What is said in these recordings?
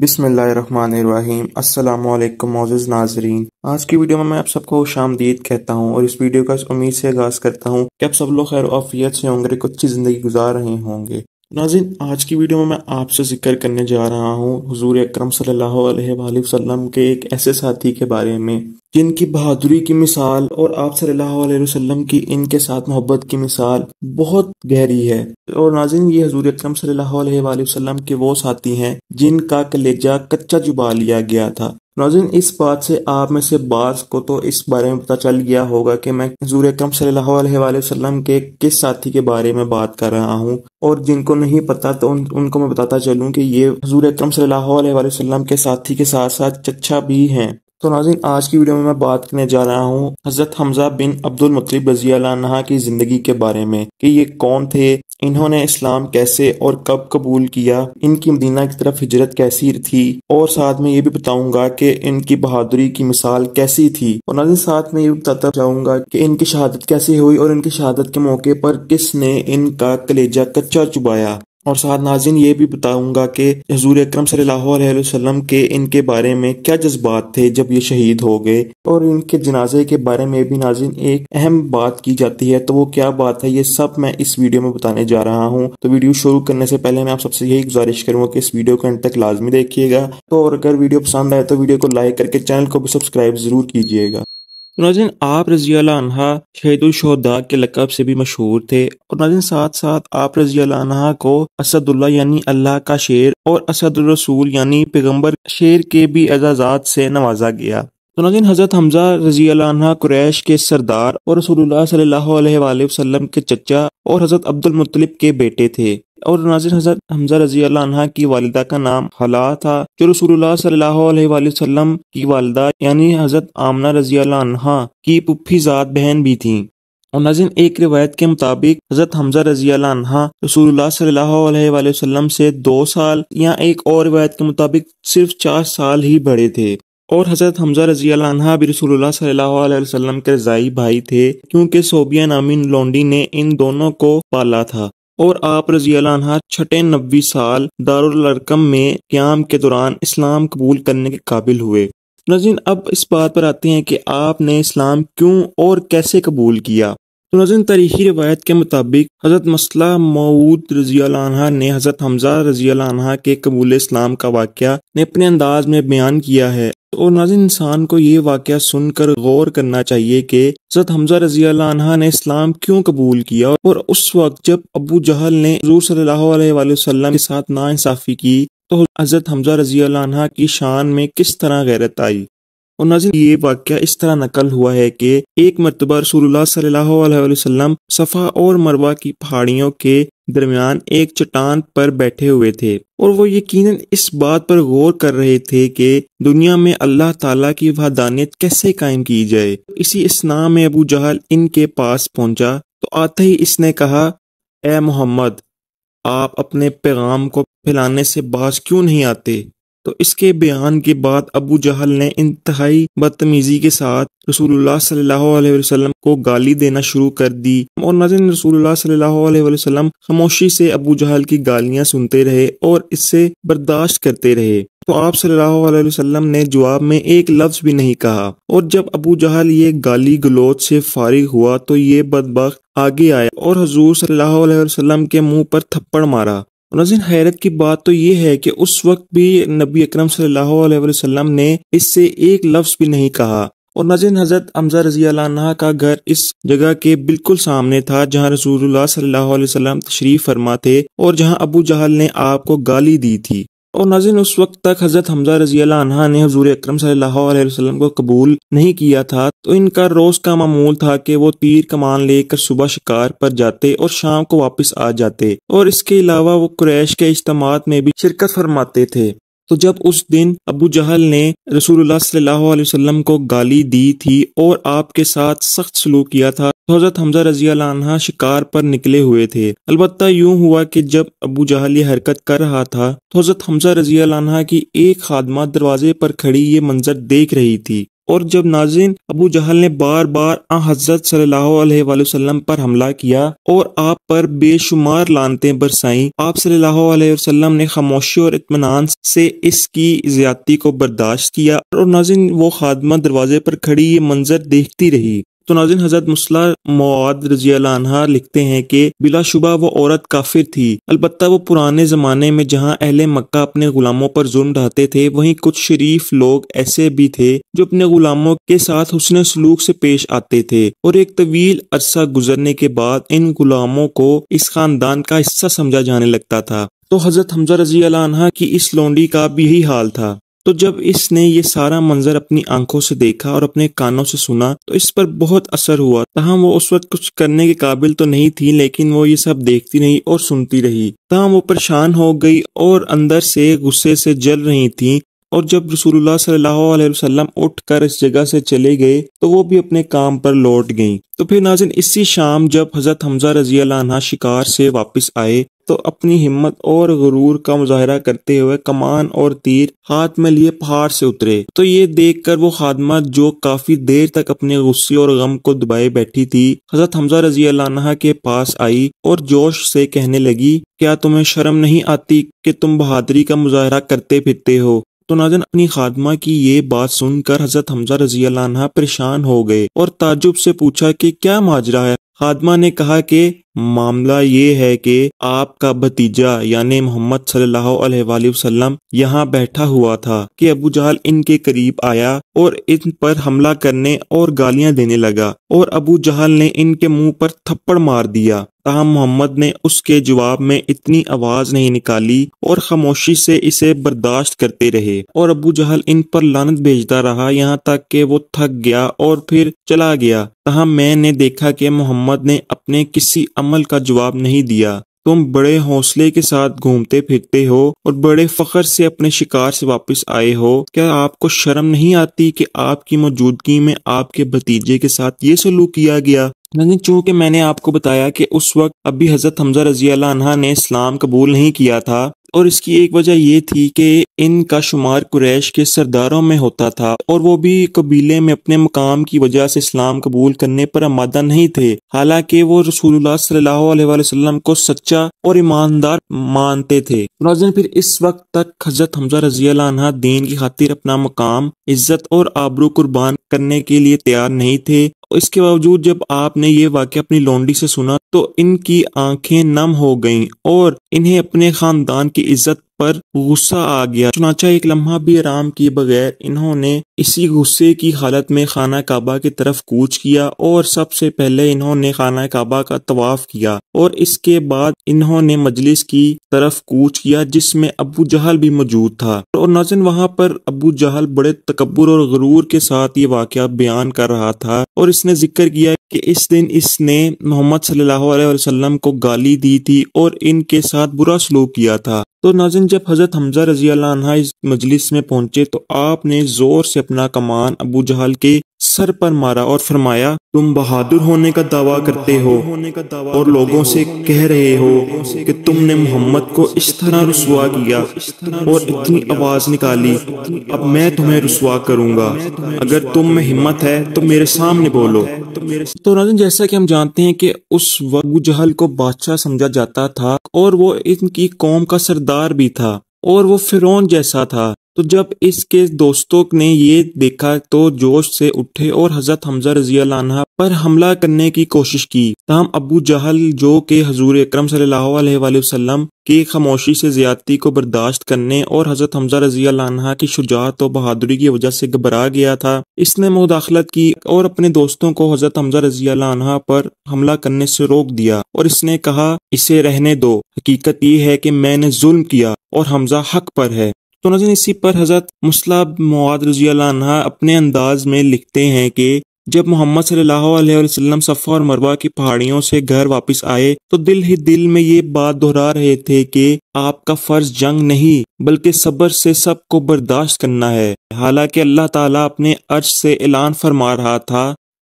बिसमीम अल्लाम नाजरीन आज की वीडियो में मैं आप सबको शामदीद कहता हूँ और इस वीडियो का उम्मीद से आगाज़ करता हूँ कि आप सब लोग खैर ऑफियत से होंगे अच्छी ज़िंदगी गुजार रहे होंगे नाजिन आज की वीडियो में मैं आपसे जिक्र करने जा रहा हूँ हजूर अक्रम सल्लल्लाहु अलैहि वसल्लम के एक ऐसे साथी के बारे में जिनकी बहादुरी की मिसाल और आप सल्लल्लाहु अलैहि वसल्लम की इनके साथ मोहब्बत की मिसाल बहुत गहरी है और नाजिन ये हजूर अक्रम सल्लाम के वो साथी हैं जिनका कलेजा कच्चा जुबा लिया गया था नाजिन इस बात से आप में से बास को तो इस बारे में पता चल गया होगा कि मैं हजूर अक्रम सल्लाम के किस साथी के बारे में बात कर रहा हूँ और जिनको नहीं पता तो उन, उनको मैं बताता चलूँ की ये हजूर अक्रम सल्लाम के साथी के साथ साथ चच्छा भी है तो नाजिन आज की वीडियो में मैं बात करने जा रहा हूँ हजरत हमजा बिन अब्दुल मुतलिब रजी अला की जिंदगी के बारे में कि ये कौन थे इन्होंने इस्लाम कैसे और कब कबूल किया इनकी मदीना की तरफ हिजरत कैसी थी और साथ में ये भी बताऊंगा कि इनकी बहादुरी की मिसाल कैसी थी और नाजिन साथ में ये भी बताता चाहूंगा कि इनकी शहादत कैसे हुई और इनकी शहादत के मौके पर किसने इनका कलेजा कच्चा चुबाया और साथ नाजिन ये भी बताऊंगा कि हजूर अक्रम सल्लाम के इनके बारे में क्या जज्बात थे जब ये शहीद हो गए और इनके जनाजे के बारे में भी नाजिन एक अहम बात की जाती है तो वो क्या बात है ये सब मैं इस वीडियो में बताने जा रहा हूँ तो वीडियो शुरू करने से पहले मैं आप सबसे यही गुजारिश करूँगा कि इस वीडियो को अंत तक लाजमी देखिएगा तो और अगर वीडियो पसंद आए तो वीडियो को लाइक करके चैनल को भी सब्सक्राइब जरूर कीजिएगा तो नाजिन आप रजी अनहा शहदुलशहदा के लकब से भी मशहूर थे और नाजिन साथ साथ आप रजी को असदुल्ला यानी अल्लाह का शेर और असदुलरसूल यानी पैगम्बर शेर के भी एजाजात से नवाजा गया तो नाजिन हज़रत हमजा रजी कुरैश के सरदार और रसूल सल्लाम के चचा और हज़रत अब्दुल मुत्तलिब के बेटे थे और नाजिर हजरत हमजा रजी अल्लाह की वालदा का नाम हला था जो रसूल सल्लाम की वालदा यानी हजरत आमना रजी अल्लाह की पुफी ज़ात बहन भी थी और नाजिन एक रिवायत के मुताबिक हजरत हमजा रजी अल्लाह रसूलुल्लाह से दो साल या एक और रिवायत के मुताबिक सिर्फ चार साल ही बड़े थे और हजरत हमजा रजी अल्लाह भी रसूल सल्लल्लाहु के रजाई भाई थे क्योंकि सोबिया नामिन लोंडी ने इन दोनों को पाला था और आप रजी अला छठे नब्बे साल दारकम में क्याम के दौरान इस्लाम कबूल करने के काबिल हुए नजीन अब इस बात पर आते हैं कि आपने इस्लाम क्यों और कैसे कबूल किया तो नजन तारीखी रवायत के मुताबिक हज़रत मसला मऊद रजी ने हज़रत हमजा रजी के कबूल इस्लाम का वाक़ ने अपने अंदाज में बयान किया है और तो नाज इंसान को ये वाक़ सुनकर गौर करना चाहिए कि हजरत हमजा रजी ने इस्लाम क्यों कबूल किया और उस वक्त जब अबू जहल ने हजूर सल्लाम के साथ नाानसाफ़ी की तो हजरत हमजा रजी अल्लाह की शान में किस तरह गैरत आई और नाजिन ये वाक़ इस तरह नकल हुआ है कि एक मरतबा रसूल सल्लाम सफ़ा और मरवा की पहाड़ियों के दरमियान एक चट्टान पर बैठे हुए थे और वो यकीनन इस बात पर गौर कर रहे थे कि दुनिया में अल्लाह ताला की वहदानियत कैसे कायम की जाए इसी इसना में अबू जहल इनके पास पहुंचा तो आते ही इसने कहा ए मोहम्मद आप अपने पैगाम को फैलाने से बाज क्यों नहीं आते तो इसके बयान के बाद अबू जहल ने इंतहाई बदतमीज़ी के साथ रसूलुल्लाह सल्लल्लाहु अलैहि वसल्लम को गाली देना शुरू कर दी और नाजिन रसूलुल्लाह सल्लल्लाहु अलैहि वसल्लम खामोशी से अबू जहल की गालियां सुनते रहे और इससे बर्दाश्त करते रहे तो आप सल्लल्लाहु अलैहि वसल्लम ने जवाब में एक लफ्ज भी नहीं कहा और जब अबू जहल ये गाली गलोच से फारिग हुआ तो ये बदबक आगे आया और हजूर सल्लल्लाहु अलैहि वसल्लम के मुंह पर थप्पड़ मारा नाजिन हैरत की बात तो ये है कि उस वक्त भी नबी अक्रम सल्लल्लाहु ने इससे एक लफ्ज़ भी नहीं कहा और नाजिन हज़रत हमजा रजी का घर इस जगह के बिल्कुल सामने था जहाँ रसूल सल्लाम तशरीफ फरमा थे और जहाँ अबू जहल ने आपको गाली दी थी और नाजिन उस वक्त तक हज़रत हमजा रजी अनहा ने हजूर अक्रम सल्लल्लाहु को कबूल नहीं किया था तो इनका रोज़ का मामूल था कि वो तीर कमान लेकर सुबह शिकार पर जाते और शाम को वापस आ जाते और इसके अलावा वो क्रैश के इज्तम में भी शिरकत फरमाते थे तो जब उस दिन अबू जहल ने रसूलुल्लाह सल्लल्लाहु अलैहि वसल्लम को गाली दी थी और आपके साथ सख्त सलूक किया था तो हजरत हमजा रजी अला शिकार पर निकले हुए थे अलबत् यूं हुआ कि जब अबू जहल ये हरकत कर रहा था तो हजरत हमजा रजी अला की एक खादमा दरवाजे पर खड़ी ये मंजर देख रही थी और जब नाजिन अबू जहल ने बार बार आ हजरत सल्लाम पर हमला किया और आप पर बेशुमार लानते बरसाई आप सल्लाम ने खामोशी और इतमान से इसकी ज्यादा को बर्दाश्त किया और नाजिन वो खादमा दरवाजे पर खड़ी ये मंजर देखती रही तो नाजिन हजरत मुसला मौद रजिया लिखते हैं कि बिलाशुबा वो औरत काफिर थी अलबत् वो पुराने ज़माने में जहाँ अहल मक्का अपने ग़ुलामों पर जुर्म ढाते थे वहीं कुछ शरीफ लोग ऐसे भी थे जो अपने ग़ुलामों के साथ हुसन सलूक से पेश आते थे और एक तवील अरसा गुजरने के बाद इन ग़ुलामों को इस ख़ानदान का हिस्सा समझा जाने लगता था तो हज़रत हमजा रजी अला की इस लोंडी का भी यही हाल था तो जब इसने ये सारा मंजर अपनी आंखों से देखा और अपने कानों से सुना तो इस पर बहुत असर हुआ तहम वो उस वक्त कुछ करने के काबिल तो नहीं थी लेकिन वो ये सब देखती रही और सुनती रही तहम वो परेशान हो गई और अंदर से गुस्से से जल रही थी और जब रसूलुल्लाह सल्लल्लाहु अलैहि वसल्लम उठकर इस जगह से चले गए तो वो भी अपने काम पर लौट गईं तो फिर नाजिन इसी शाम जब हजरत हमजा रजी अल्लाह शिकार से वापस आए तो अपनी हिम्मत और गुरूर का मुजाहरा करते हुए कमान और तीर हाथ में लिए पहाड़ से उतरे तो ये देख कर वो खादमा जो काफी देर तक अपने गुस्से और गम को दबाए बैठी थी हजरत हमजा रजी अल्लाह के पास आई और जोश से कहने लगी क्या तुम्हें शर्म नहीं आती कि तुम बहादुरी का मुजाहरा करते फिरते हो तो नाजन अपनी खादमा की ये बात सुनकर हजरत हमजा रजी परेशान हो गए और ताजुब से पूछा कि क्या माजरा है खादमा ने कहा कि मामला ये है कि आपका भतीजा यानी मोहम्मद सल्लाम यहाँ बैठा हुआ था कि अबू जहल इनके करीब आया और इन पर हमला करने और गालियां देने लगा और अबू जहल ने इनके मुंह पर थप्पड़ मार दिया ताहम मोहम्मद ने उसके जवाब में इतनी आवाज नहीं निकाली और खामोशी से इसे बर्दाश्त करते रहे और अबू जहल इन पर लानत भेजता रहा यहाँ तक कि वो थक गया और फिर चला गया तहा मैंने देखा कि मोहम्मद ने अपने किसी अमल का जवाब नहीं दिया तुम बड़े हौसले के साथ घूमते फिरते हो और बड़े फखर से अपने शिकार से वापस आए हो क्या आपको शर्म नहीं आती कि आपकी मौजूदगी में आपके भतीजे के साथ ये सलूक किया गया नजीन चूँकि मैंने आपको बताया कि उस वक्त अभी हज़रत हमजा रजी अल्लाह ने इस्लाम कबूल नहीं किया था और इसकी एक वजह यह थी कि इनका शुमार कुरैश के सरदारों में होता था और वो भी कबीले में अपने मकाम की वजह से इस्लाम कबूल करने पर आमादा नहीं थे हालांकि वो रसूलुल्लाह वसल्लम को सच्चा और ईमानदार मानते थे नाजन फिर इस वक्त तक हजरत हमजा रजी दीन की खातिर अपना मकाम इज्जत और आबरू कुर्बान करने के लिए तैयार नहीं थे इसके बावजूद जब आपने ये वाक्य अपनी लौंडी से सुना तो इनकी आंखें नम हो गईं और इन्हें अपने खानदान की इज्जत पर गुस्सा आ गया चुनाचा एक लम्हा भी आराम किए बगैर इन्होंने इसी गुस्से की हालत में खाना काबा की तरफ कूच किया और सबसे पहले इन्होंने खाना काबा का तवाफ किया और इसके बाद इन्होंने मजलिस की तरफ कूच किया जिसमें अबू जहल भी मौजूद था और नजन वहाँ पर अबू जहल बड़े तकबर और गरूर के साथ ये वाक़ बयान कर रहा था और इसने जिक्र किया कि इस दिन इसने मोहम्मद सल्लाम को गाली दी थी और इनके साथ बुरा सलूक किया था तो नाजिन जब हज़रत हमजा रजी इस मजलिस में पहुंचे तो आपने ज़ोर से अपना कमान अबू जहल के सर पर मारा और फरमाया तुम बहादुर होने का दावा करते हो और लोगों से कह रहे हो कि तुमने मोहम्मद को इस तरह रसुआ किया और इतनी आवाज निकाली अब मैं तुम्हें रसुआ करूंगा अगर तुम में हिम्मत है तो मेरे सामने बोलो तो, तो राजन जैसा कि हम जानते हैं कि उस वक्त जहल को बादशाह समझा जाता था और वो इनकी कौम का सरदार भी था और वो फिरौन जैसा था तो जब इसके दोस्तों ने ये देखा तो जोश से उठे और हजरत हमजा रजिया पर हमला करने की कोशिश की तहम अबू जहल जो के हजूर अक्रम सल्लाम की खामोशी से ज्यादती को बर्दाश्त करने और हजरत हमजा रजिया की शुजात और बहादुरी की वजह से घबरा गया था इसने मुदाखलत की और अपने दोस्तों को हजरत हमजा रजिया अनहा पर हमला करने से रोक दिया और इसने कहा इसे रहने दो हकीकत यह है कि मैंने जुल्म किया और हमजा हक पर है तो नजर इसी पर हजरत मुसलाब मवाद रजी अपने अंदाज में लिखते हैं कि जब मोहम्मद सल्लाम सफ़ा और मरवा की पहाड़ियों से घर वापस आए तो दिल ही दिल में ये बात दोहरा रहे थे कि आपका फर्ज जंग नहीं बल्कि सब्र से सबको बर्दाश्त करना है हालांकि अल्लाह ताला अपने अर्ज से ऐलान फरमा रहा था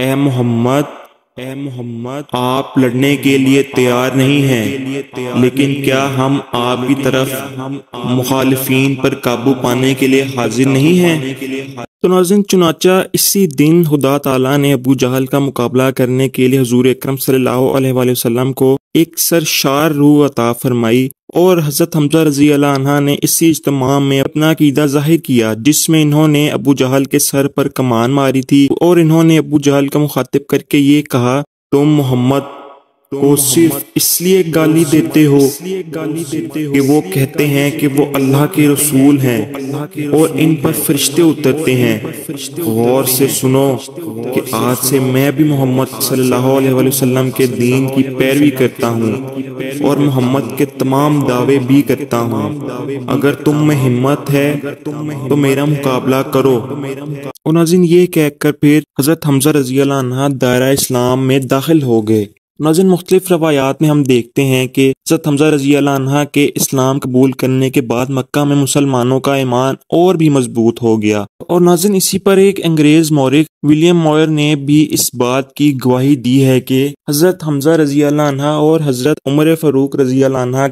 ए मोहम्मद ए मोहम्मद आप लड़ने के लिए तैयार नहीं हैं लेकिन क्या हम आपकी तरफ हम मुखालफी पर काबू पाने के लिए हाजिर नहीं हैं तो नाजिन चुनाचा इसी दिन खुदा तला ने अबू जहल का मुकाबला करने के लिए हजूर अक्रम सल्ला को एक सर शार रू अता फरमाई और हज़रत हमजा रजी अला ने इसी इज्तम में अपना अकीदा जाहिर किया जिसमे इन्होंने अबू जहल के सर पर कमान मारी थी और इन्होंने अबू जहल का मुखातिब करके ये कहा तुम मोहम्मद को सिर्फ इसलिए गाली देते हो कि वो कहते हैं कि वो अल्लाह के रसूल हैं और इन पर फरिश्ते उतरते हैं गौर से सुनो कि आज से मैं भी मोहम्मद सल्लल्लाहु अलैहि वसल्लम के दीन की पैरवी करता हूँ और मोहम्मद के तमाम दावे भी करता हूँ अगर तुम में हिम्मत है तो मेरा मुकाबला करो और नाजिन ये कहकर फिर हजरत हमजा रजिया दायरा इस्लाम में दाखिल हो गए नजर मुख्तलिफ रवायात में हम देखते हैं कि हजरत हमजा रजी के इस्लाम कबूल करने के बाद मक्का में मुसलमानों का ईमान और भी मजबूत हो गया और नजर इसी पर एक अंग्रेज मौरख विलियम मॉयर ने भी इस बात की गवाही दी है कि हजरत हमजा रजी और हजरत उमर फरूक रजी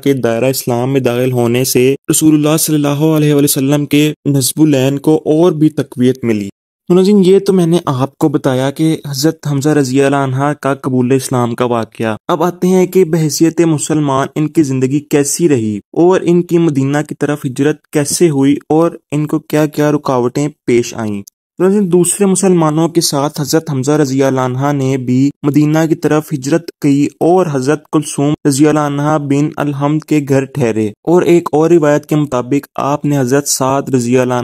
के दायरा इस्लाम में दाखिल होने से रसूल सल्लाम के नजबुलैन को और भी तकवीत मिली मनोजिन ये तो मैंने आपको बताया कि हज़रत हमजा रजिया का कबूल इस्लाम का वाक़ अब आते हैं कि बहसीत मुसलमान इनकी ज़िंदगी कैसी रही और इनकी मदीना की तरफ हिजरत कैसे हुई और इनको क्या क्या रुकावटें पेश आईं दूसरे मुसलमानों के साथ हजरत हमजा रजिया ने भी मदीना की तरफ हिजरत की और हजरत कुलसूम रजिया बिन अलहमद के घर ठहरे और एक और रिवायत के मुताबिक आपने हजरत साद रजिया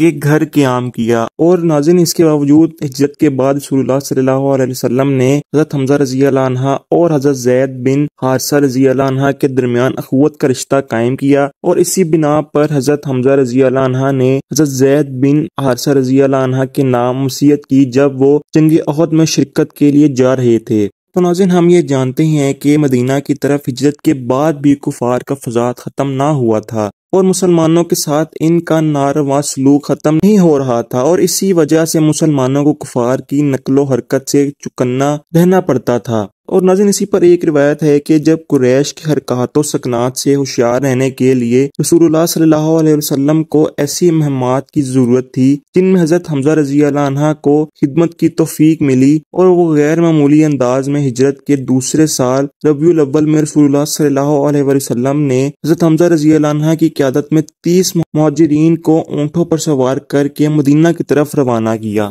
के घर क्याम किया और नाजिन इसके बावजूद हिजरत के बाद सल्लाम ने हजरत हमजा रजिया और हजरत जैद बिन हारसा रजिया के दरमियान अखवत का रिश्ता कायम किया और इसी बिना पर हजरत हमजा रजिया ने हजरत जैद बिन हारसा रजिया तनहा के नामसीत की जब वो जंग अहद में शिरकत के लिए जा रहे थे तो नाजिन हम ये जानते हैं कि मदीना की तरफ हिजरत के बाद भी कुफार का फसाद ख़त्म ना हुआ था और मुसलमानों के साथ इनका नारवा सलूक ख़त्म नहीं हो रहा था और इसी वजह से मुसलमानों को कुफार की नकलो हरकत से चुकन्ना रहना पड़ता था और नाजिन इसी पर एक रिवायत है कि जब कुरैश की हरकत सकनात से होशियार रहने के लिए रसूलुल्लाह सल्लल्लाहु अलैहि वसल्लम को ऐसी महमात की ज़रूरत थी जिनमें हज़रत हमजा रजी को खिदमत की तोफीक मिली और वो गैर मामूली अंदाज में हिजरत के दूसरे साल रबी अव्वल में रसूलुल्लाह सल्लल्लाहु अलैहि वसल्लम ने हज़रत हमजा रजी की क्यादत में तीस महाजरीन को ऊँटों पर सवार करके मदीना की तरफ रवाना किया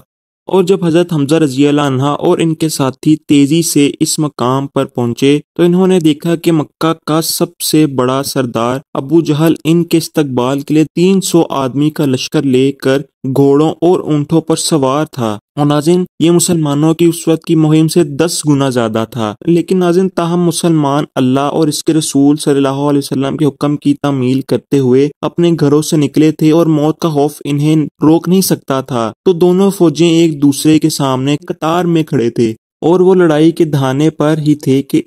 और जब हज़रत हमजा रजी और इनके साथी तेज़ी से इस मकाम पर पहुँचे तो इन्होंने देखा कि मक्का का सबसे बड़ा सरदार अबू जहल इनके इस्तकबाल के लिए 300 आदमी का लश्कर लेकर घोड़ों और ऊंटों पर सवार था और नाजिन ये मुसलमानों की उस वक्त की मुहिम से दस गुना ज्यादा था लेकिन नाजिन ताहम मुसलमान अल्लाह और इसके रसूल सल्लल्लाहु अलैहि वसल्लम के हुक्म की तमील करते हुए अपने घरों से निकले थे और मौत का खौफ इन्हें रोक नहीं सकता था तो दोनों फौजे एक दूसरे के सामने कतार में खड़े थे और वो लड़ाई के धाने पर ही थे कि